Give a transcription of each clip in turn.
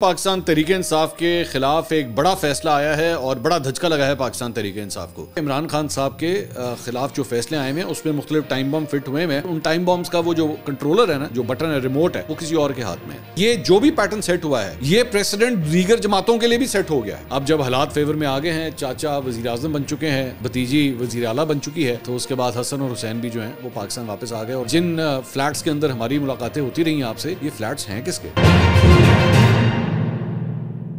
पाकिस्तान तरीके इंसाफ के खिलाफ एक बड़ा फैसला आया है और बड़ा धचका लगा है पाकिस्तान तरीके इंसाफ को इमरान खान साहब के खिलाफ जो फैसले आए हैं उसमें मुख्तलि टाइम बम फिट हुए हैं उन टाइम बॉम्ब का वो जो कंट्रोलर है ना जो बटन है रिमोट है वो किसी और के हाथ में है ये जो भी पैटर्न सेट हुआ है ये प्रेसिडेंट दीगर जमातों के लिए भी सेट हो गया है अब जब हालात फेवर में आगे हैं चाचा वजी अजम बन चुके हैं भतीजी वजी अल बन चुकी है तो उसके बाद हसन और हुसैन भी जो है वो पाकिस्तान वापस आ गए और जिन फ्लैट्स के अंदर हमारी मुलाकातें होती रही आपसे ये फ्लैट्स हैं किसके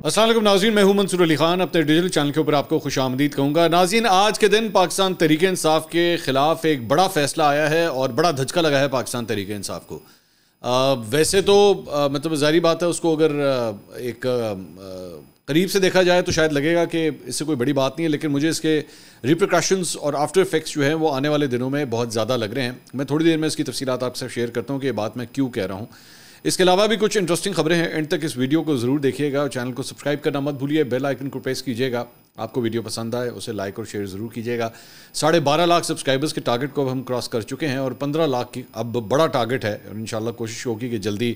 असल नाजीन मैं हूं मंसूर अली खान अपने डिजिटल चैनल के ऊपर आपको खुश आमदीद कहूँगा नाजीन आज के दिन पाकिस्तान तरीक इंसाफ के ख़िलाफ़ एक बड़ा फ़ैसला आया है और बड़ा धचका लगा है पाकिस्तान तरीक इंसाफ को आ, वैसे तो आ, मतलब जारी बात है उसको अगर आ, एक करीब से देखा जाए तो शायद लगेगा कि इससे कोई बड़ी बात नहीं है लेकिन मुझे इसके रिप्रिकॉशंस और आफ्टर इफेक्ट्स जो हैं वो आने वाले दिनों में बहुत ज़्यादा लग रहे हैं मैं थोड़ी देर में इसकी तफसीत आपसे शेयर करता हूँ कि ये बात मैं क्यों कह रहा हूँ इसके अलावा भी कुछ इंटरेस्टिंग खबरें हैं एंड तक इस वीडियो को ज़रूर देखिएगा चैनल को सब्सक्राइब करना मत भूलिए बेल आइकन को प्रेस कीजिएगा आपको वीडियो पसंद आए उसे लाइक और शेयर ज़रूर कीजिएगा साढ़े बारह लाख सब्सक्राइबर्स के टारगेट को अब हम क्रॉस कर चुके हैं और पंद्रह लाख की अब बड़ा टारगेट है और इन कोशिश होगी कि जल्दी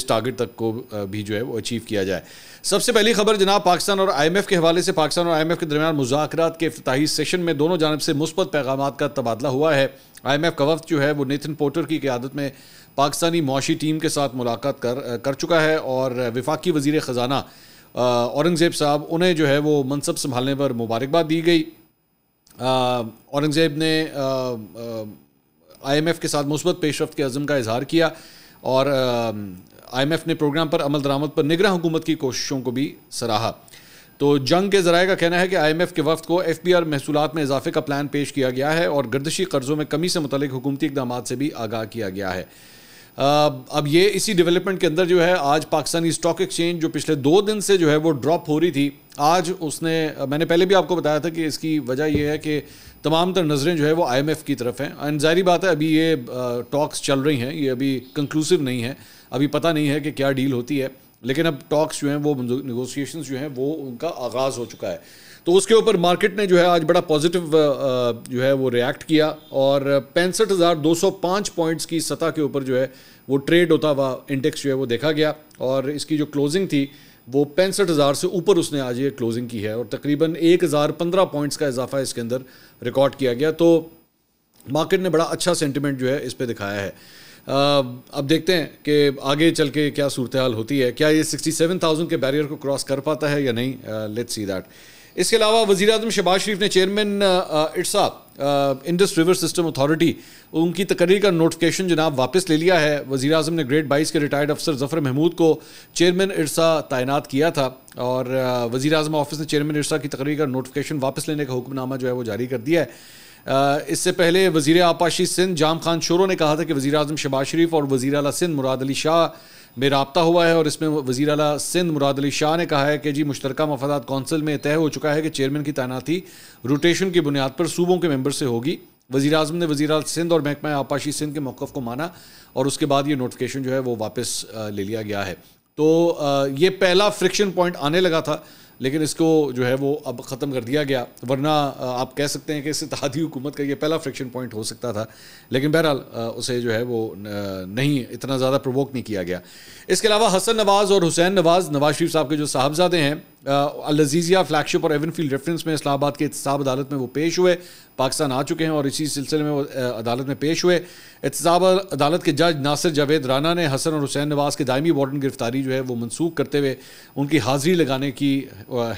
इस टारगेट तक को भी जो है वो अचीव किया जाए सबसे पहली खबर जनाब पाकिस्तान और आई के हवाले से पाकिस्तान और आई के दरमियान मुजाकर के अफ्ताही सेशन में दोनों जानब से मुस्बत पैगाम का तबादला हुआ है आई का वक्त जो है वो नितिन पोटर की क्यादत में पाकिस्तानी मुशी टीम के साथ मुलाकात कर कर चुका है और वफाकी वजीर ख़जाना औरंगज़ेब साहब उन्हें जो है वो मनसब संभालने पर मुबारकबाद दी गई औरंगज़ेब ने आईएमएफ के साथ मुस्बत पेशरफ के अज़म का इजहार किया और आईएमएफ ने प्रोग्राम पर अमल दरामद पर निगरान हुकूमत की कोशिशों को भी सराहा तो जंग के जराये का कहना है कि आई एम एफ के वफ़ को एफ पी आर महसूल में इजाफे का प्लान पेश किया गया है और गर्दशी कर्जों में कमी से मुतल हुकूमती इकदाम से भी आगाह किया गया है अब ये इसी डेवलपमेंट के अंदर जो है आज पाकिस्तानी स्टॉक एक्सचेंज जो पिछले दो दिन से जो है वो ड्रॉप हो रही थी आज उसने मैंने पहले भी आपको बताया था कि इसकी वजह यह है कि तमाम तर नज़रें जो है वो आईएमएफ की तरफ हैं एंड जारी बात है अभी ये टॉक्स चल रही हैं ये अभी कंक्लूसिव नहीं है अभी पता नहीं है कि क्या डील होती है लेकिन अब टॉक्स जो हैं वो नगोसिएशन जो हैं वो उनका आगाज़ हो चुका है तो उसके ऊपर मार्केट ने जो है आज बड़ा पॉजिटिव जो है वो रिएक्ट किया और पैंसठ हज़ार दो सौ पाँच पॉइंट्स की सतह के ऊपर जो है वो ट्रेड होता हुआ इंडेक्स जो है वो देखा गया और इसकी जो क्लोजिंग थी वो पैंसठ हज़ार से ऊपर उसने आज ये क्लोजिंग की है और तकरीबन एक हज़ार पंद्रह पॉइंट्स का इजाफा इसके अंदर रिकॉर्ड किया गया तो मार्केट ने बड़ा अच्छा सेंटिमेंट जो है इस पर दिखाया है अब देखते हैं कि आगे चल के क्या सूरत हाल होती है क्या ये सिक्सटी सेवन थाउजेंड के बैरियर को क्रॉस कर पाता है या नहीं लेट्स सी दैट इसके अलावा वजी अजम शहबाज शरीफ ने chairman IRSA Indus river system authority उनकी तकरीर का नोटिफिकेशन जनाब वापस ले लिया है वजी अजम ने ग्रेट बाईस के रिटायर्ड अफसर जफर महमूद को चेयरमैन इर्सा तैनात किया था और वजी अजम ऑफिस ने चेयरमैन इर्सा की तकरीर का नोटिफिकेशन वापस लेने का हुक्मनामा जो है वो जारी कर दिया है इससे पहले वजीर आपाशी सिंध जाम खान शोरों ने कहा था कि वजी अजम शहबाज शरीफ और वजी अला सिंध मुराद अली शाह में रबता हुआ है और इसमें वजी अला सिंध मुराद अली शाह ने कहा है कि जी मुश्तर मफादात कौंसिल में तय हो चुका है कि चेयरमैन की तैनाती रोटेशन की बुनियाद पर सूबों के मेम्बर से होगी वजी अजम ने वजी सिंध और महकमा आपाशी सिंध के मौक़ को माना और उसके बाद ये नोटिफिकेशन जो है वो वापस ले लिया गया है तो ये पहला फ्रिक्शन पॉइंट आने लगा था लेकिन इसको जो है वो अब ख़त्म कर दिया गया वरना आप कह सकते हैं कि इस इतिहादी हुकूमत का ये पहला फ्रिक्शन पॉइंट हो सकता था लेकिन बहरहाल उसे जो है वो नहीं इतना ज़्यादा प्रोवोक नहीं किया गया इसके अलावा हसन नवाज़ और हुसैन नवाज़ नवाज शरीफ साहब के जो साहबजादे हैं अलजीज़िया फ्लैगशिप और एवनफील्ड रेफरेंस में इस्लाबाद के इतसाब अदालत में वो पेश हुए पाकिस्तान आ चुके हैं और इसी सिलसिले में वो अदालत में पेश हुए एहतजाब अदालत के जज नासिर जावेद राना ने हसन और हुसैन नवाज के दायमी वार्डन गिरफ्तारी जो है वो मनसूख करते हुए उनकी हाजिरी लगाने की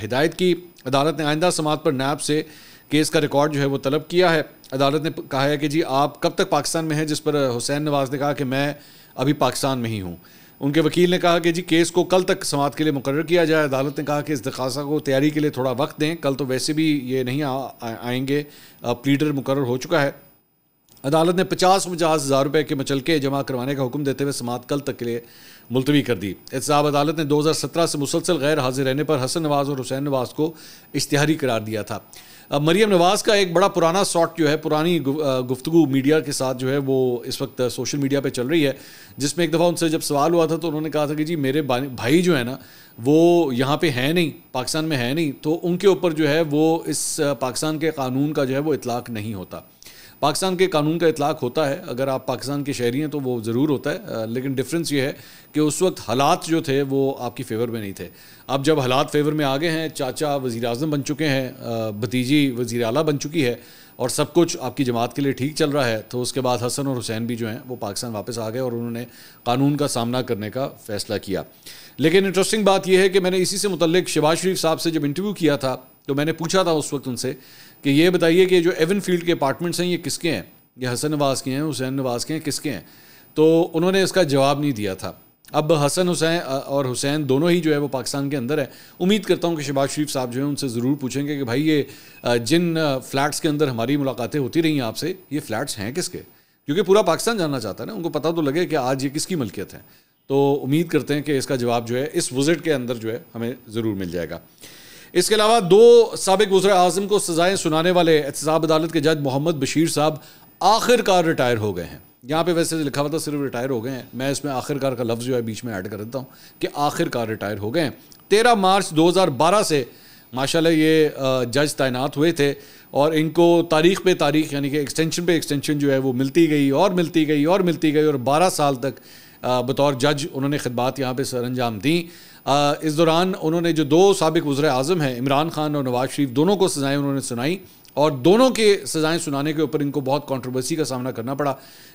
हिदायत की अदालत ने आइंदा समात पर नैब से केस का रिकॉर्ड जो है वो तलब किया है अदालत ने कहा है कि जी आप कब तक पाकिस्तान में हैं जिस पर हुसैन नवाज ने कहा कि मैं अभी पाकिस्तान में ही हूँ उनके वकील ने कहा कि जी केस को कल तक समाप्त के लिए मुकर किया जाए अदालत ने कहा कि इस दरखास्त को तैयारी के लिए थोड़ा वक्त दें कल तो वैसे भी ये नहीं आ, आ, आएंगे प्लीडर मुकर हो चुका है अदालत ने पचास पचास हज़ार रुपये के मचलके जमा करवाने का हुक्म देते हुए समात कल तक के लिए मुलतवी कर दी एहतसाब अदालत ने दो हज़ार सत्रह से मुसलसल गैर हाजिर रहने पर हसन नवाज़ और हुसैन नवाज़ को इश्तहारी करार दिया था अब मरीम नवाज़ का एक बड़ा पुराना शॉट जो है पुरानी गुफ्तु मीडिया के साथ जो है वो इस वक्त सोशल मीडिया पे चल रही है जिसमें एक दफ़ा उनसे जब सवाल हुआ था तो उन्होंने कहा था कि जी मेरे भाई जो है ना वो यहाँ पे है नहीं पाकिस्तान में है नहीं तो उनके ऊपर जो है वो इस पाकिस्तान के कानून का जो है वो इतलाक़ नहीं होता पाकिस्तान के कानून का इतलाक होता है अगर आप पाकिस्तान के शहरी हैं तो वो ज़रूर होता है लेकिन डिफरेंस ये है कि उस वक्त हालात जो थे वो आपकी फेवर में नहीं थे अब जब हालात फेवर में आ गए हैं चाचा वज़ी अजम बन चुके हैं भतीजी वज़ी अला बन चुकी है और सब कुछ आपकी जमात के लिए ठीक चल रहा है तो उसके बाद हसन और हुसैन भी जो हैं वो पाकिस्तान वापस आ गए और उन्होंने कानून का सामना करने का फ़ैसला किया लेकिन इंटरेस्टिंग बात यह है कि मैंने इसी से मुतल शबाज शरीफ साहब से जब इंटरव्यू किया था तो मैंने पूछा था उस वक्त उनसे कि ये बताइए कि जो एवन फील्ड के अपार्टमेंट्स हैं ये किसके हैं ये हसन नवाज़ के हैं हुसैन नवाज़ के हैं किसके हैं तो उन्होंने इसका जवाब नहीं दिया था अब हसन हुसैन और हुसैन दोनों ही जो है वो पाकिस्तान के अंदर है उम्मीद करता हूँ कि शहबाज शरीफ साहब जो है उनसे ज़रूर पूछेंगे कि भाई ये जिन फ्लैट्स के अंदर हमारी मुलाकातें होती रही हैं आपसे ये फ्लैट्स हैं किसके क्योंकि पूरा पाकिस्तान जानना चाहता है ना उनको पता तो लगे कि आज ये किसकी मलकियत है तो उम्मीद करते हैं कि इसका जवाब जो है इस विज़िट के अंदर जो है हमें ज़रूर मिल जाएगा इसके अलावा दो सबक वजर अजम को सजाएं सुनाने वाले एहतसाब अदालत के जज मोहम्मद बशीर साहब आखिरकार रिटायर हो गए हैं यहाँ पे वैसे लिखा हुआ था सिर्फ रिटायर हो गए हैं मैं इसमें आखिरकार का लफ्ज़ जो है बीच में ऐड कर देता हूँ कि आखिरकार रिटायर हो गए हैं तेरह मार्च 2012 से माशाल्लाह ये जज तैनात हुए थे और इनको तारीख पे तारीख यानी कि एक्सटेंशन पे एक्सटेंशन जो है वो मिलती गई और मिलती गई और मिलती गई और बारह साल तक बतौर जज उन्होंने खदबात यहाँ पर सर अंजाम दी इस दौरान उन्होंने जो दो सबक वज्र अजम हैं इमरान खान और नवाज शरीफ दोनों को सज़ाएँ उन्होंने सुनाई और दोनों के सज़ाएँ सुनाने के ऊपर इनको बहुत कंट्रोवर्सी का सामना करना पड़ा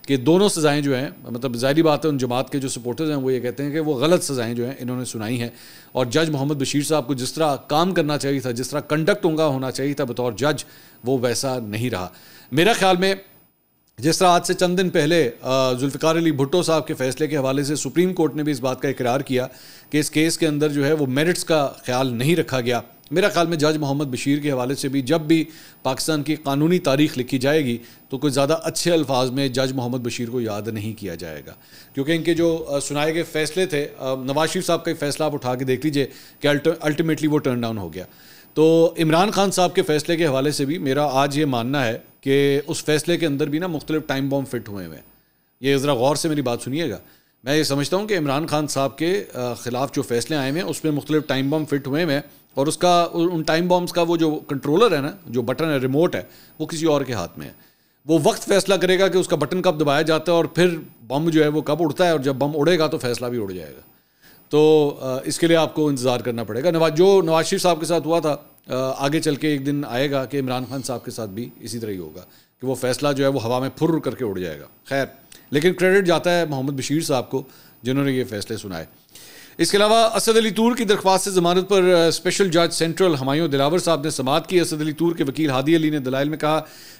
कि दोनों सज़ाएँ जो हैं मतलब ज़ाहरी बात है उन जमात के जो सपोर्टर्स हैं वो ये कहते हैं कि वो गलत सज़ाएँ जो हैं इन्होंने सुनाई हैं और जज मोहम्मद बशीर साहब को जिस तरह काम करना चाहिए था जिस तरह कंडक्ट होगा होना चाहिए था बतौर जज वो वैसा नहीं रहा मेरा ख्याल में जिस तरह आज से चंद दिन पहले जुल्फ़िकार अली भुट्टो साहब के फैसले के हवाले से सुप्रीम कोर्ट ने भी इस बात का इकरार किया कि इस केस के अंदर जो है वो मेरिट्स का ख्याल नहीं रखा गया मेरा ख्याल में जज मोहम्मद बशीर के हवाले से भी जब भी पाकिस्तान की कानूनी तारीख लिखी जाएगी तो कुछ ज़्यादा अच्छे अल्फाज में जज मोहम्मद बशीर को याद नहीं किया जाएगा क्योंकि इनके जो सुनाए गए फैसले थे नवाज शरीफ साहब का फैसला आप उठा के देख लीजिए कि अल्टीमेटली वो टर्न डाउन हो गया तो इमरान खान साहब के फैसले के हवाले से भी मेरा आज ये मानना है कि उस फैसले के अंदर भी ना मुख्तलिफ टाइम बॉम्ब फिट हुए हुए हैं ये ज़रा गौर से मेरी बात सुनिएगा मैं ये समझता हूँ कि इमरान खान साहब के ख़िलाफ़ जो फैसले आए हुए हैं उसमें मुख्तलिफ टाइम बॉम्ब फिट हुए हुए हैं और उसका उन टाइम बॉम्ब्स का वो जो कंट्रोलर है ना जो बटन है रिमोट है वो किसी और के हाथ में है वो वक्त फैसला करेगा कि उसका बटन कब दबाया जाता है और फिर बम जो है वो कब उड़ता है और जब बम उड़ेगा तो फैसला भी उड़ जाएगा तो इसके लिए आपको इंतज़ार करना पड़ेगा नवाज जो नवाज शरीफ साहब के साथ हुआ था आगे चल के एक दिन आएगा कि इमरान खान साहब के साथ भी इसी तरह ही होगा कि वो फैसला जो है वो हवा में फुर करके उड़ जाएगा खैर लेकिन क्रेडिट जाता है मोहम्मद बशीर साहब को जिन्होंने ये फैसले सुनाए इसके अलावा असद अली तूर की दरख्वास्त जमानत पर स्पेशल जज सेंट्रल हमायूं दिलावर साहब ने समात की असद अली तूर के वकील हादी अली ने दलाइल में कहा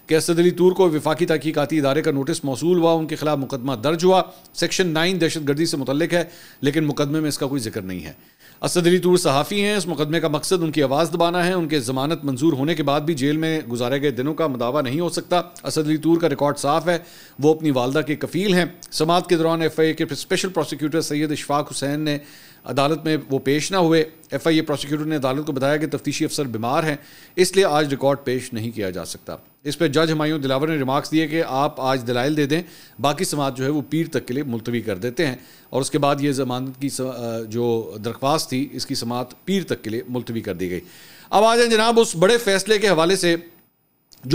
कि असद अली तूर को विफाकी तहकीकती इदारे का नोटिस मौसू हुआ उनके खिलाफ मुकदमा दर्ज हुआ सेक्शन नाइन दहशतगर्दी से मुतलक है लेकिन मुकदमे में इसका कोई जिक्र नहीं है असद अली तूर सहाफ़ी हैं इस मुकदमे का मकसद उनकी आवाज़ दबाना है उनके ज़मानत मंजूर होने के बाद भी जेल में गुजारे गए दिनों का मदावा नहीं हो सकता असद अली तूर का रिकॉर्ड साफ है वो अपनी वालदा के कफ़ील हैं समात के दौरान एफ आई ए के स्पेशल प्रोसिक्यूटर सैयद इशफाक हुसैन ने अदालत में वो पेश ना हुए एफ आई ए प्रोसिक्यूटर ने अदालत को बताया कि तफ्तीशी अफसर बीमार हैं इसलिए आज रिकॉर्ड पेश नहीं किया जा सकता इस पर जज हमायूं दिलावर ने रिमार्क्स दिए कि आप आज दलाइल दे दें बाकी समाज जो है वो पीर तक के लिए मुलतवी कर देते हैं और उसके बाद ये जमानत की जो दरख्वास्त थी इसकी समात पीर तक के लिए मुलतवी कर दी गई अब आ जाए जनाब उस बड़े फैसले के हवाले से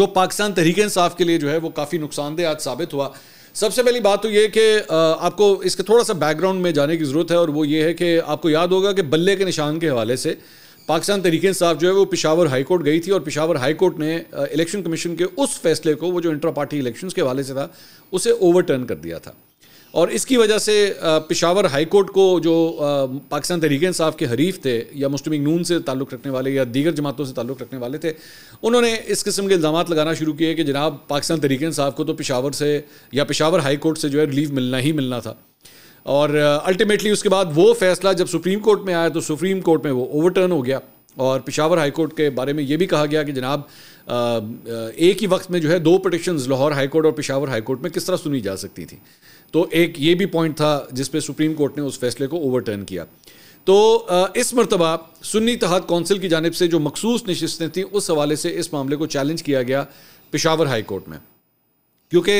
जो पाकिस्तान तहरीक इंसाफ के लिए जो है वो काफ़ी नुकसानदेह आज साबित हुआ सबसे पहली बात तो ये कि आपको इसके थोड़ा सा बैकग्राउंड में जाने की ज़रूरत है और वो ये है कि आपको याद होगा कि बल्ले के निशान के हवाले से पाकिस्तान तरीके साफ़ जो है वो पिशावर हाई कोर्ट गई थी और पिशावर हाई कोर्ट ने इलेक्शन कमीशन के उस फैसले को वो जो इंटर पार्टी इलेक्शंस के हवाले से था उसे ओवरटर्न कर दिया था और इसकी वजह से पिशावर हाई कोर्ट को जो पाकिस्तान तहरीक इंसाफ के हरीफ थे या मुस्लिम नून से ताल्लुक़ रखने वाले या दीगर जमातों से ताल्लुक़ रखने वाले थे उन्होंने इस किस्म के इल्ज़ाम लगाना शुरू किए कि जनाब पाकिस्तान तहरीक इंसाफ को तो पिशावर से या पिशावर हाई कोर्ट से जो है रिलीफ मिलना ही मिलना था और अल्टीमेटली उसके बाद वो फैसला जब सुप्रीम कोर्ट में आया तो सुप्रीम कोर्ट में वो ओवरटर्न हो गया और पिशावर हाई कोर्ट के बारे में ये भी कहा गया कि जनाब एक ही वक्त में जो है दो पटिशन लाहौर हाई कोर्ट और पिशावर हाई कोर्ट में किस तरह सुनी जा सकती थी तो एक ये भी पॉइंट था जिस पे सुप्रीम कोर्ट ने उस फैसले को ओवरटर्न किया तो इस मरतबा सुन्नी तहत कौंसिल की जानब से जो मखसूस नशस्तें थीं उस हवाले से इस मामले को चैलेंज किया गया पिशावर हाई कोर्ट में क्योंकि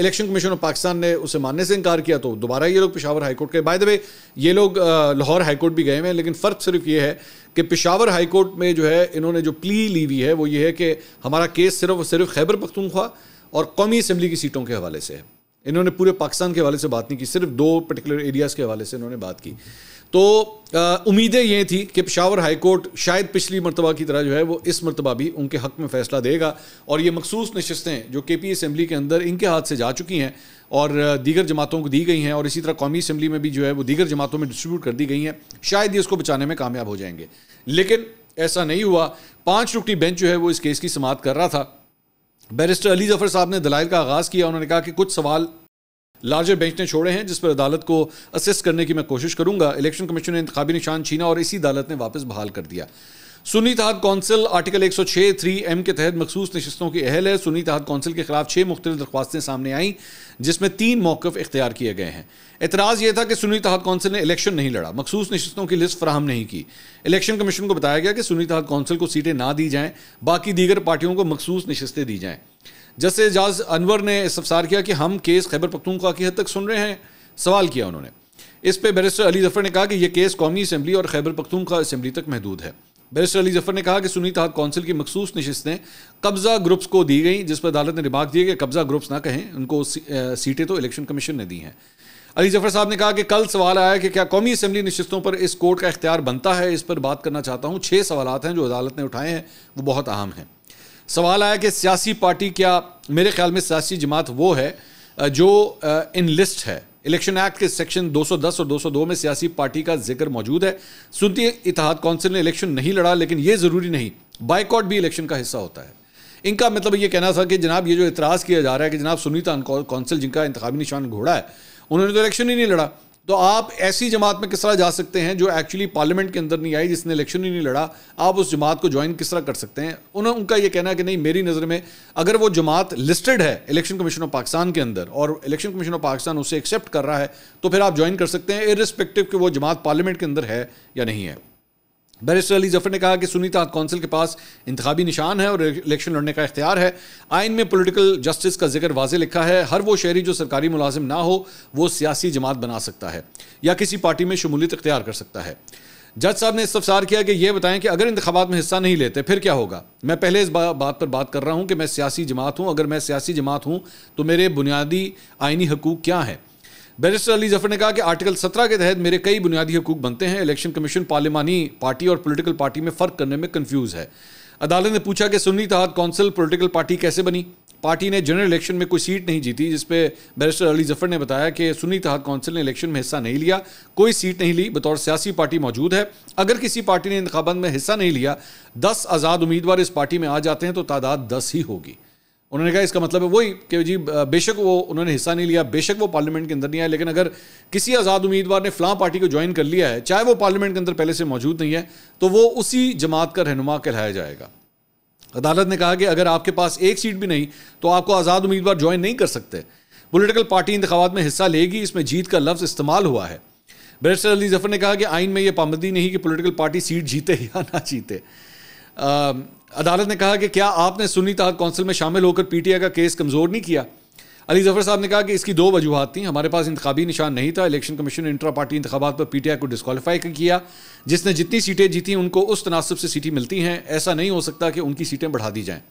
इलेक्शन कमीशन ऑफ पाकिस्तान ने उसे मानने से इनकार किया तो दोबारा ये लोग पिशावर हाई कोर्ट गए बाय द वे ये लोग लाहौर हाई कोर्ट भी गए हुए हैं लेकिन फ़र्क सिर्फ ये है कि पिशावर हाई कोर्ट में जो है इन्होंने जो प्ली ली हुई है वो ये है कि हमारा केस सिर्फ सिर्फ खैबर पख्तूनख्वा और कौमी असम्बली की सीटों के हवाले से है इन्होंने पूरे पाकिस्तान के हवाले से बात नहीं की सिर्फ दो पर्टिकुलर एरियाज़ के हवाले से इन्होंने बात की तो उम्मीदें ये थी कि पिशावर हाई कोर्ट शायद पिछली मरतबा की तरह जो है वो इस मरतबा भी उनके हक में फैसला देगा और ये मखसूस नशस्तें जो के पी असम्बली के अंदर इनके हाथ से जा चुकी हैं और दीगर जमातों को दी गई हैं और इसी तरह कौमी असम्बली में भी जो है वो दीगर जमातों में डिस्ट्रीब्यूट कर दी गई हैं शायद ये इसको बचाने में कामयाब हो जाएंगे लेकिन ऐसा नहीं हुआ पाँच रुकनी बेंच जो है वो इस केस की समात कर रहा था बैरिस्टर अली जफर साहब ने दलाइल का आगाज़ किया उन्होंने कहा कि कुछ सवाल लार्जर बेंच ने छोड़े हैं जिस पर अदालत को असिस्ट करने की मैं कोशिश करूंगा इलेक्शन कमीशन ने इंतबी निशान छीना और इसी अदालत ने वापस बहाल कर दिया सुनी तहत कौंसिल आर्टिकल 106 थ्री एम के तहत मखसूस नशस्तों की अहल है सुनी तहत कौंसिल के खिलाफ छः मुख्त दरख्वास्तें सामने आईं जिसमें तीन मौकफ इख्तियार किए गए हैं एतराज़ यह था कि सुनी तहत कौंसिल ने इलेक्शन नहीं लड़ा मखसूस नशस्तों की लिस्ट फ्राहम नहीं की इलेक्शन कमीशन को बताया गया कि सुनी तहत कौंसिल को सीटें ना दी जाएँ बाकी दीगर पार्टियों को मखसूस नशस्तें दी जाएँ जस एजाज अनवर ने इसफसार किया कि हम केस खैबर पख्तूनख्वा की हद तक सुन रहे हैं सवाल किया उन्होंने इस पर बैरिस्टर अली जफर ने कहा कि यह केस कौमी असम्बली और खैबर का असम्बली तक महदूद है बैरिस्टर अली जफर ने कहा कि सुनी तहत कौंसिल की मखसूस नशस्तें कब्जा ग्रुप्स को दी गई जिस पर अदालत ने रिमार्क दिए कि कब्जा ग्रुप्स ना कहें उनको सीटें तो इलेक्शन कमीशन ने दी हैं अली जफर साहब ने कहा कि कल सवाल आया कि क्या कौमी असम्बली नशस्तों पर इस कोर्ट का इख्तियार बनता है इस पर बात करना चाहता हूँ छः सवाल हैं जो अदालत ने उठाए हैं वो बहुत अहम हैं सवाल आया कि सियासी पार्टी क्या मेरे ख्याल में सियासी जमात वो है जो इन लिस्ट है इलेक्शन एक्ट के सेक्शन 210 और 202 में सियासी पार्टी का जिक्र मौजूद है सुनती इतिहाद काउंसिल ने इलेक्शन नहीं लड़ा लेकिन ये ज़रूरी नहीं बाइकआउट भी इलेक्शन का हिस्सा होता है इनका मतलब ये कहना था कि जनाब ये जो इतराज़ किया जा रहा है कि जनाब सुनीता कौंसिल जिनका इंतबी निशान घोड़ा है उन्होंने तो इलेक्शन ही नहीं लड़ा तो आप ऐसी जमात में किस तरह जा सकते हैं जो एक्चुअली पार्लियामेंट के अंदर नहीं आई जिसने इलेक्शन ही नहीं लड़ा आप उस जमात को ज्वाइन किस तरह कर सकते हैं उन्होंने उनका यह कहना है कि नहीं मेरी नज़र में अगर वो जमात लिस्टेड है इलेक्शन कमीशन ऑफ पाकिस्तान के अंदर और इलेक्शन कमीशन ऑफ पाकिस्तान उसे एक्सेप्ट कर रहा है तो फिर आप ज्वाइन कर सकते हैं इरिस्पेक्टिव कि वो जमात पार्लियामेंट के अंदर है या नहीं है बैरिस्टर अली जफर ने कहा कि सुनी तहत कौंसिल के पास इंतबी निशान है और इलेक्शन लड़ने का इख्तियार है आइन में पोलिटिकल जस्टिस का जिक्र वाजे लिखा है हर वो शहरी जो सरकारी मुलाजिम ना हो वो सियासी जमात बना सकता है या किसी पार्टी में शमूलियत इख्तियार कर सकता है जज साहब ने इस्तफसार किया कि यह बताएं कि अगर इंतबात में हिस्सा नहीं लेते फिर क्या होगा मैं पहले इस बा, बात पर बात कर रहा हूं कि मैं सियासी जमात हूं अगर मैं सियासी जमात हूं तो मेरे बुनियादी आइनी हकूक क्या हैं बैरिस्टर अली जफर ने कहा कि आर्टिकल 17 के तहत मेरे कई बुनियादी हकूक बनते हैं इलेक्शन कमीशन पार्लियमानी पार्टी और पोलिटिकल पार्टी में फ़र्क करने में कन्फ्यूज़ है अदालत ने पूछा कि सुन्नी तहत कौंसिल पोलिटिकल पार्टी कैसे बनी पार्टी ने जनरल इलेक्शन में कोई सीट नहीं जीती जिसपे बैरिस्टर अली जफर ने बताया कि सुन्नी तहत कौंसिल ने इलेक्शन में हिस्सा नहीं लिया कोई सीट नहीं ली बतौर सियासी पार्टी मौजूद है अगर किसी पार्टी ने इंतबंद में हिस्सा नहीं लिया दस आज़ाद उम्मीदवार इस पार्टी में आ जाते हैं तो तादाद दस ही होगी उन्होंने कहा इसका मतलब है वही कि जी बेशक वो उन्होंने हिस्सा नहीं लिया बेशक वो पार्लियामेंट के अंदर नहीं आया लेकिन अगर किसी आज़ाद उम्मीदवार ने फ्लां पार्टी को ज्वाइन कर लिया है चाहे वो पार्लियामेंट के अंदर पहले से मौजूद नहीं है तो वो उसी जमात का रहनुमा कहलाया जाएगा अदालत ने कहा कि अगर आपके पास एक सीट भी नहीं तो आपको आज़ाद उम्मीदवार ज्वाइन नहीं कर सकते पोलिटिकल पार्टी इंतबात में हिस्सा लेगी इसमें जीत का लफ्ज़ इस्तेमाल हुआ है बैरिस्टर अली जफर ने कहा कि आइन में यह पाबंदी नहीं कि पोलिटिकल पार्टी सीट जीते या ना जीते अदालत ने कहा कि क्या आपने सुनी तहत कौंसिल में शामिल होकर पीटीआई का केस कमज़ोर नहीं किया अली जफर साहब ने कहा कि इसकी दो वजूहत थी हमारे पास इंतबी निशान नहीं था इलेक्शन कमीशन ने इंटरा पार्टी इंतबात पर पीटीआई को डिस्कवालीफाई किया जिसने जितनी सीटें जीती उनको उस तनासब से सीटें मिलती हैं ऐसा नहीं हो सकता कि उनकी सीटें बढ़ा दी जाएँ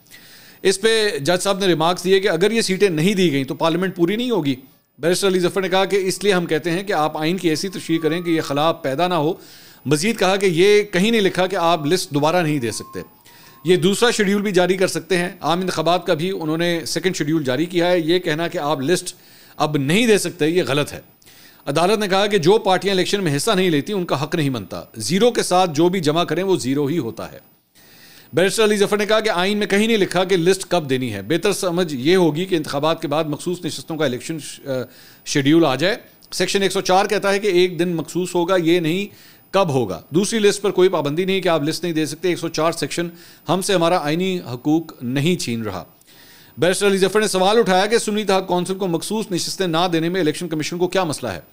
इस पर जज साहब ने रिमार्क्स दिए कि अगर ये सीटें नहीं दी गई तो पार्लियामेंट पूरी नहीं होगी बैरिस्टर अली जफर ने कहा कि इसलिए हम कहते हैं कि आप आइन की ऐसी तशीर करें कि यह खलाब पैदा ना हो मजीद कहा कि ये कहीं नहीं लिखा कि आप लिस्ट दोबारा नहीं दे सकते ये दूसरा शेड्यूल भी जारी कर सकते हैं आम इंतबात का भी उन्होंने सेकेंड शेड्यूल जारी किया है ये कहना कि आप लिस्ट अब नहीं दे सकते ये गलत है अदालत ने कहा कि जो पार्टियां इलेक्शन में हिस्सा नहीं लेती उनका हक नहीं बनता ज़ीरो के साथ जो भी जमा करें वो ज़ीरो ही होता है बैरिस्टर अली जफर ने कहा कि आइन में कहीं नहीं लिखा कि लिस्ट कब देनी है बेहतर समझ ये होगी कि इंतबात के बाद मखसूस नशस्तों का इलेक्शन शेड्यूल आ जाए सेक्शन 104 कहता है कि एक दिन मखसूस होगा ये नहीं कब होगा दूसरी लिस्ट पर कोई पाबंदी नहीं कि आप लिस्ट नहीं दे सकते 104 सेक्शन हमसे हमारा आईनी हकूक नहीं छीन रहा बैरिस्टर अली जफर ने सवाल उठाया कि सुनीता तहब कौंसिल को मखसूस नशस्तें ना देने में इलेक्शन कमीशन को क्या मसला है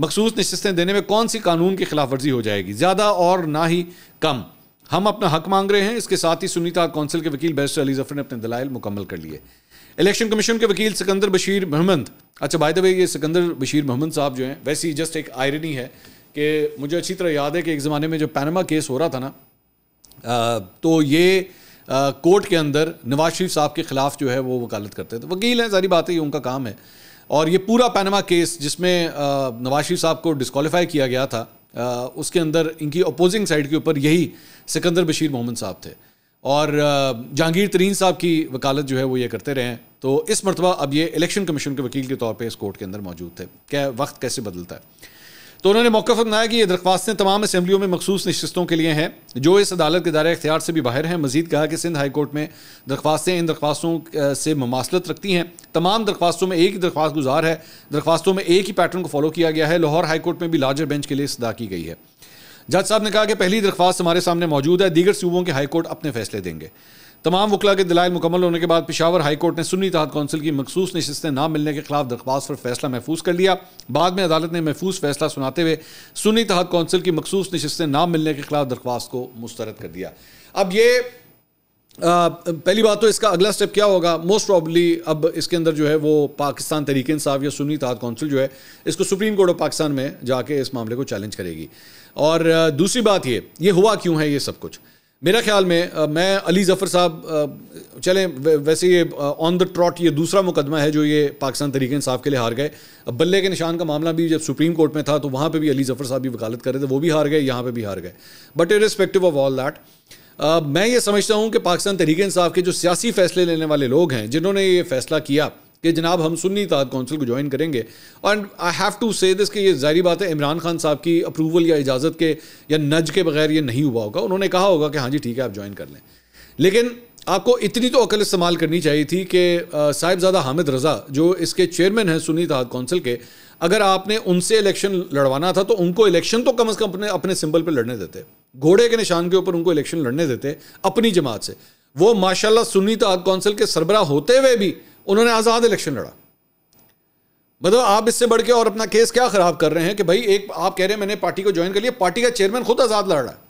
मखसूस नशस्तें देने में कौन सी कानून की खिलाफ वर्जी हो जाएगी ज़्यादा और ना ही कम हम अपना हक मांग रहे हैं इसके साथ ही सुनीता तहब कौंसिल के वकील बैरिस्टर अली जफर ने अपने दलाइल मुकम्मल कर लिए इलेक्शन कमीशन के वकील सिकंदर बशीर महमद अच्छा भाई दबे ये सिकंदर बशीर मोहम्मद साहब जो हैं वैसे ही जस्ट एक आयरनी है कि मुझे अच्छी तरह याद है कि एक ज़माने में जो पैनमा केस हो रहा था ना तो ये कोर्ट के अंदर नवाज शरीफ साहब के ख़िलाफ़ जो है वो वकालत करते थे वकील हैं सारी बात है ये उनका काम है और ये पूरा पैनमा केस जिसमें नवाज शरीफ साहब को डिसकॉलीफाई किया गया था आ, उसके अंदर इनकी अपोजिंग साइड के ऊपर यही सिकंदर बशीर मोहम्मद साहब थे और जहांगीर तरीन साहब की वकालत जो है वो ये करते रहे तो इस मरतबा अब ये इलेक्शन कमीशन के वकील के तौर पर इस कोर्ट के अंदर मौजूद थे क्या वक्त कैसे बदलता है तो उन्होंने मौका फरमाया कि ये दरख्वास्तें तमाम असम्बलियों में मखसूस नशस्तों के लिए हैं जो इस अदालत के दायरे अख्तियार से भी बाहर हैं मजीद कहा कि सिंध हाईकोर्ट में दरख्वास्तें इन दरख्वास्तों से ममासलत रखती हैं तमाम दरख्वास्तों में एक ही दरख्वास्त गुजार है दरख्वास्तों में एक ही पैटर्न को फॉलो किया गया है लाहौर हाईकोर्ट में भी लार्जर बेंच के लिए सदा की गई है जज साहब ने कहा कि पहली दरख्वास्त हमारे सामने मौजूद है दीगर सूबों के हाईकोर्ट अपने फैसले देंगे तमाम वकला के दलाइल मुकम्मल होने के बाद पिशावर हाईकोर्ट ने सुन्नी तहत कौंसिल की मखसूस नशस्तें ना मिलने के खिलाफ दरख्वास्त पर फैसला महफूज कर लिया बाद में अदालत ने महफूज फैसला सुनाते हुए सुन्नी तहत कौंसिल की मखसूस नशस्तें ना मिलने के खिलाफ दरख्वास्त को मुस्तरद कर दिया अब ये आ, पहली बात तो इसका अगला स्टेप क्या होगा मोस्ट प्रॉबली अब इसके अंदर जो है वो पाकिस्तान तरीक इंसाफ या सुनी तहत कौंसिल जो है इसको सुप्रीम कोर्ट ऑफ पाकिस्तान में जाके इस मामले को चैलेंज करेगी और दूसरी बात ये ये हुआ क्यों है ये सब कुछ मेरा ख्याल में आ, मैं अली ज़फ़र साहब चलें वैसे ये ऑन द ट्रॉट ये दूसरा मुकदमा है जो ये पाकिस्तान तरीके इंसाफ के लिए हार गए अब बल्ले के निशान का मामला भी जब सुप्रीम कोर्ट में था तो वहाँ पे भी अली ज़फ़र साहब भी वकालत कर रहे थे वो भी हार गए यहाँ पे भी हार गए but irrespective of all that मैं ये समझता हूँ कि पाकिस्तान तहरीक इंसाफ के जो सियासी फैसले लेने वाले लोग हैं जिन्होंने ये फैसला किया कि जनाब हम सुन्नी इतिहाद काउंसिल को ज्वाइन करेंगे and I have to say this कि ये जारी बात है इमरान खान साहब की अप्रूवल या इजाज़त के या नज के बगैर ये नहीं हुआ होगा उन्होंने कहा होगा कि हाँ जी ठीक है आप ज्वाइन कर लें लेकिन आपको इतनी तो अकल इस्तेमाल करनी चाहिए थी कि साहिबजादा हामिद रज़ा जो इसके चेयरमैन हैं सुन्नी इतिहाद कौंसिल के अगर आपने उनसे इलेक्शन लड़वाना था तो उनको इलेक्शन तो कम अज़ कम अपने अपने सिंबल पर लड़ने देते घोड़े के निशान के ऊपर उनको इलेक्शन लड़ने देते अपनी जमात से वो माशाल्लाह सुन्नी इतिहाद कौंसिल के सरबरा होते हुए भी उन्होंने आज़ाद इलेक्शन लड़ा मतलब आप इससे बढ़ के और अपना केस क्या ख़राब कर रहे हैं कि भाई एक आप कह रहे हैं मैंने पार्टी को ज्वाइन कर लिया पार्टी का चेयरमैन खुद आज़ाद लड़ रहा है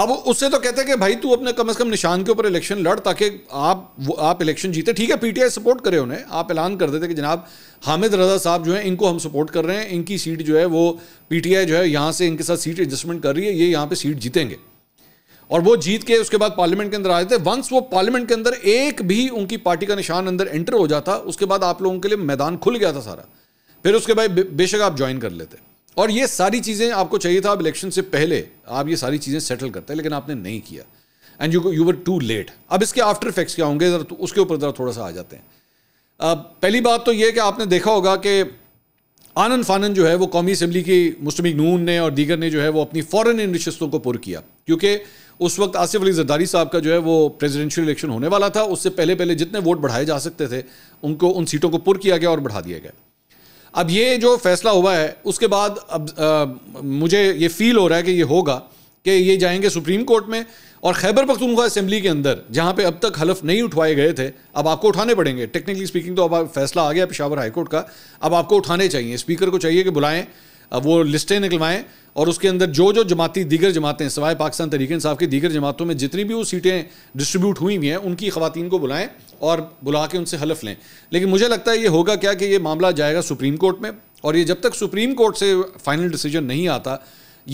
आप उससे तो कहते हैं कि भाई तू अपने कम अज़ कम निशान के ऊपर इलेक्शन लड़ ताकि आप वो आप इलेक्शन जीते ठीक है पीटीआई सपोर्ट करे उन्हें आप ऐलान कर देते कि जनाब हामिद रजा साहब जो है इनको हम सपोर्ट कर रहे हैं इनकी सीट जो है वो पीटीआई जो है यहाँ से इनके साथ सीट एडजस्टमेंट कर रही है ये यहाँ पर सीट जीतेंगे और वो जीत के उसके बाद पार्लियामेंट के अंदर आ जाते वंस वो पार्लियामेंट के अंदर एक भी उनकी पार्टी का निशान अंदर एंटर हो जाता उसके बाद आप लोगों के लिए मैदान खुल गया था सारा फिर उसके बाद बेशक आप ज्वाइन कर लेते और ये सारी चीज़ें आपको चाहिए था अब इलेक्शन से पहले आप ये सारी चीज़ें सेटल करते लेकिन आपने नहीं किया and you you were too late अब इसके आफ्टर इफेक्ट्स क्या होंगे तो उसके ऊपर ज़रा थोड़ा सा आ जाते हैं अब पहली बात तो ये कि आपने देखा होगा कि आनंद फानन जो है वो कौमी असम्बली की मुस्लिम नून ने और दीगर ने जो है वो अपनी फ़ौरन इन रिश्तों को पुर किया क्योंकि उस वक्त आसिफ अली जरदारी साहब का जो है वो प्रेसिडेंशियल इलेक्शन होने वाला था उससे पहले पहले जितने वोट बढ़ाए जा सकते थे उनको उन सीटों को पुर किया गया और बढ़ा दिया गया अब ये जो फैसला हुआ है उसके बाद अब आ, मुझे ये फील हो रहा है कि ये होगा कि ये जाएंगे सुप्रीम कोर्ट में और खैबर पखतूनखा असम्बली के अंदर जहाँ पे अब तक हलफ नहीं उठवाए गए थे अब आपको उठाने पड़ेंगे टेक्निकली स्पीकिंग तो अब फैसला आ गया पेशावर हाईकोर्ट का अब आपको उठाने चाहिए स्पीकर को चाहिए कि बुलाएं वो लिस्टें निकलवाएं और उसके अंदर जो जो जमाती दीगर जमातें सवाए पाकिस्तान तरीक़े इंसाफ की दीगर जमातों में जितनी भी वो सीटें डिस्ट्रीब्यूट हुई हुई हैं उनकी खवतिन को बुलाएं और बुला के उनसे हलफ लें लेकिन मुझे लगता है ये होगा क्या कि ये मामला जाएगा सुप्रीम कोर्ट में और ये जब तक सुप्रीम कोर्ट से फाइनल डिसीजन नहीं आता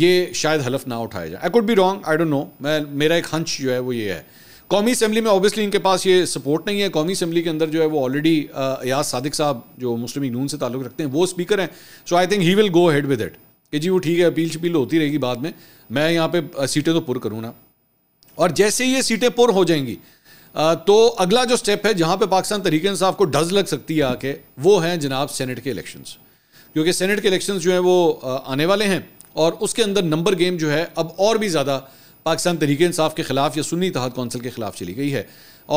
ये शायद हलफ ना उठाया जाए I could be wrong I don't know मैं मेरा एक हंच जो है वो ये है कौमी असम्बली में ऑब्वियसली इनके पास ये सपोर्ट नहीं है कौमी असम्बली के अंदर जो है वो ऑलरेडी अयाज सादिक साहब जो मुस्लिम यून से ताल्लुक़ रखते हैं वो स्पीकर हैं so I think he will go head with it कि जी वो ठीक है अपील शपील होती रहेगी बाद में मैं यहाँ पे uh, सीटें तो पुर करूँ ना और जैसे ही ये सीटें पुर हो जाएंगी uh, तो अगला जो स्टेप है जहाँ पे पाकिस्तान तरीके इंसाफ को डज लग सकती है आके वो हैं जनाब सेनेट के इलेक्शंस क्योंकि सेनेट के इलेक्शंस जो हैं वो uh, आने वाले हैं और उसके अंदर नंबर गेम जो है अब और भी ज़्यादा पाकिस्तान तरीके इंसाफ के ख़िलाफ़ या सुन्नी तहत कौंसिल के ख़िलाफ़ चली गई है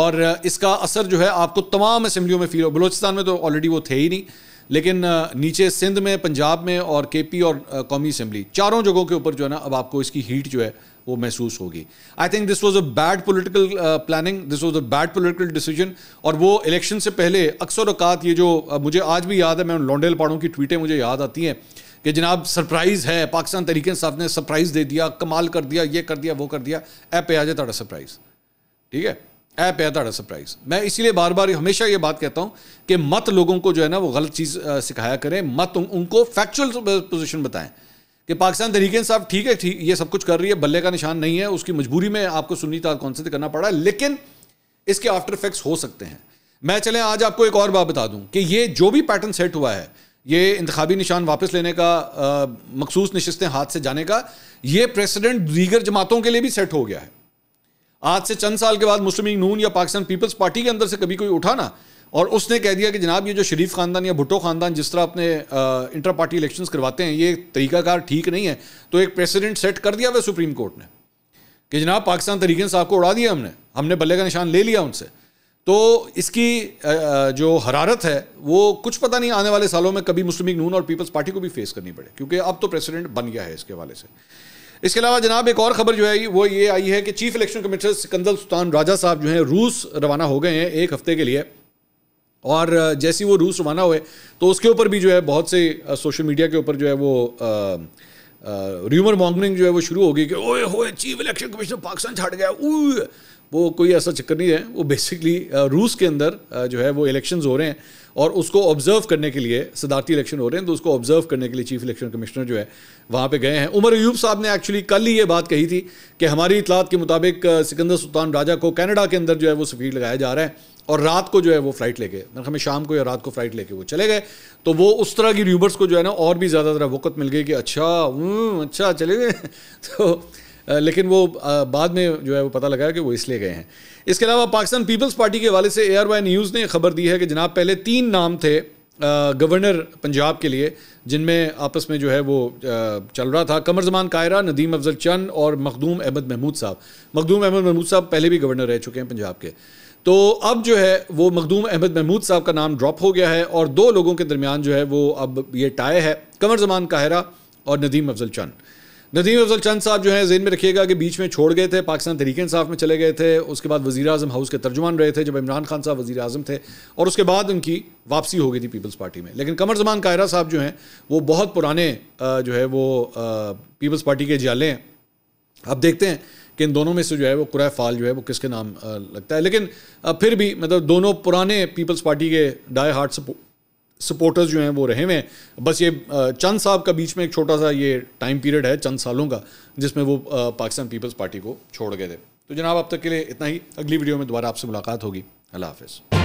और इसका असर जो है आपको तमाम असम्बलियों में फील हो बलोचिस्तान में तो ऑलरेडी वो थे ही नहीं लेकिन नीचे सिंध में पंजाब में और के पी और कौमी असम्बली चारों जगहों के ऊपर जो है ना अब आपको इसकी हीट जो है वो महसूस होगी I think this was a bad political planning this was a bad political decision और वो इलेक्शन से पहले अक्सर अकात ये जो मुझे आज भी याद है मैं उन पाड़ों की ट्वीटें मुझे याद आती हैं कि जनाब सरप्राइज़ है पाकिस्तान तरीके साहब ने सरप्राइज़ दे दिया कमाल कर दिया ये कर दिया वो कर दिया ए पे आ जाए सरप्राइज़ ठीक है ऐ पे है सरप्राइज़ मैं इसीलिए बार बार हमेशा ये बात कहता हूँ कि मत लोगों को जो है ना वो गलत चीज़ सिखाया करें मत उन, उनको फैक्चुअल पोजिशन बताएं कि पाकिस्तान तरीके साहब ठीक है ठीक ये सब कुछ कर रही है बल्ले का निशान नहीं है उसकी मजबूरी में आपको सुन्नी तार से करना पड़ा लेकिन इसके आफ्टर इफेक्ट्स हो सकते हैं मैं चले आज आपको एक और बात बता दूं कि ये जो भी पैटर्न सेट हुआ है ये इंतबी निशान वापस लेने का मखसूस नशस्तें हाथ से जाने का ये प्रेसिडेंट दीगर जमातों के लिए भी सेट हो गया है आज से चंद साल के बाद मुस्लिम नून या पाकिस्तान पीपल्स पार्टी के अंदर से कभी कोई उठा ना और उसने कह दिया कि जनाब ये जो शरीफ खानदान या भुट्टो खानदान जिस तरह अपने इंटर पार्टी इलेक्शंस करवाते हैं ये तरीकाकार ठीक नहीं है तो एक प्रेसिडेंट सेट कर दिया वह सुप्रीम कोर्ट ने कि जनाब पाकिस्तान तरीके साहब को उड़ा दिया हमने हमने बल्ले का निशान ले लिया उनसे तो इसकी जो हरारत है वो कुछ पता नहीं आने वाले सालों में कभी मुस्लिम नून और पीपल्स पार्टी को भी फेस करनी पड़े क्योंकि अब तो प्रेसिडेंट बन गया है इसके हवाले से इसके अलावा जनाब एक और खबर जो है वो ये आई है कि chief election commissioner Sikandar Sultan Raja साहब जो हैं रूस रवाना हो गए हैं एक हफ्ते के लिए और जैसी वो रूस रवाना हुए तो उसके ऊपर भी जो है बहुत से सोशल मीडिया के ऊपर जो है वो र्यूमर मॉन्गनिंग जो है वो शुरू हो गई कि ओए होए चीफ इलेक्शन कमिश्नर पाकिस्तान छाट गया वो कोई ऐसा चक्कर नहीं है वो बेसिकली uh, रूस के अंदर uh, जो है वो इलेक्शन हो रहे हैं और उसको ऑब्जर्व करने के लिए सदारती इलेक्शन हो रहे हैं तो उसको ऑब्जर्व करने के लिए चीफ इलेक्शन कमिश्नर जो है वहाँ पे गए हैं उमर अयूब साहब ने एक्चुअली कल ही ये बात कही थी कि हमारी इतलात के मुताबिक uh, सिकंदर सुल्तान राजा को कनाडा के अंदर जो है वो सफीर लगाया जा रहा है और रात को जो है वो फ्लाइट लेके मतलब हमें शाम को या रात को फ्लाइट लेके वो चले गए तो वो उस तरह की र्यूबर्स को जो है ना और भी ज़्यादा ज़रा वक़्त मिल गई कि अच्छा हम्म, अच्छा चले गए तो लेकिन वो बाद में जो है वो पता लगा कि वो इसलिए गए हैं इसके अलावा पाकिस्तान पीपल्स पार्टी के हवाले से ए वाई न्यूज़ ने खबर दी है कि जनाब पहले तीन नाम थे गवर्नर पंजाब के लिए जिनमें आपस में जो है वो चल रहा था कमर जमान कायरा नदीम अफजल चंद और मखदूम अहमद महमूद साहब मखदूम अहमद महमूद साहब पहले भी गवर्नर रह चुके हैं पंजाब के तो अब जो है वो मखदूम अहमद महमूद साहब का नाम ड्रॉप हो गया है और दो लोगों के दरमियान जो है वो अब ये टाए है कमर जमान कायरा और नदीम अफजल चंद नदीम अफजल चंद साहब जो है जेन में रखिएगा कि बीच में छोड़ गए थे पाकिस्तान तरीके इंसाफ में चले गए थे उसके बाद वजी अजम हाउस के तर्जुमान रहे थे जब इमरान खान साहब वजी अजम थे और उसके बाद उनकी वापसी हो गई थी पीपल्स पार्टी में लेकिन कमर जमान कायरा साहब जो हैं वो बहुत पुराने जो है वो पीपल्स पार्टी के जाले हैं अब देखते हैं कि इन दोनों में से जो है वो कुरय फाल जो है वो किसके नाम लगता है लेकिन फिर भी मतलब दोनों पुराने पीपल्स पार्टी के डाई हार्ट सपोर्टर्स जो हैं वो रहे हुए हैं बस ये चंद साहब का बीच में एक छोटा सा ये टाइम पीरियड है चंद सालों का जिसमें वो पाकिस्तान पीपल्स पार्टी को छोड़ गए थे तो जनाब अब तक के लिए इतना ही अगली वीडियो में दोबारा आपसे मुलाकात होगी अल्लाह हाफिज़